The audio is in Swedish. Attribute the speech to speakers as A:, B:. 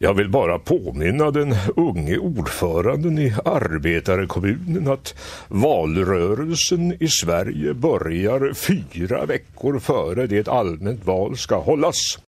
A: Jag vill bara påminna den unge ordföranden i arbetarkommunen att valrörelsen i Sverige börjar fyra veckor före det allmänt val ska hållas.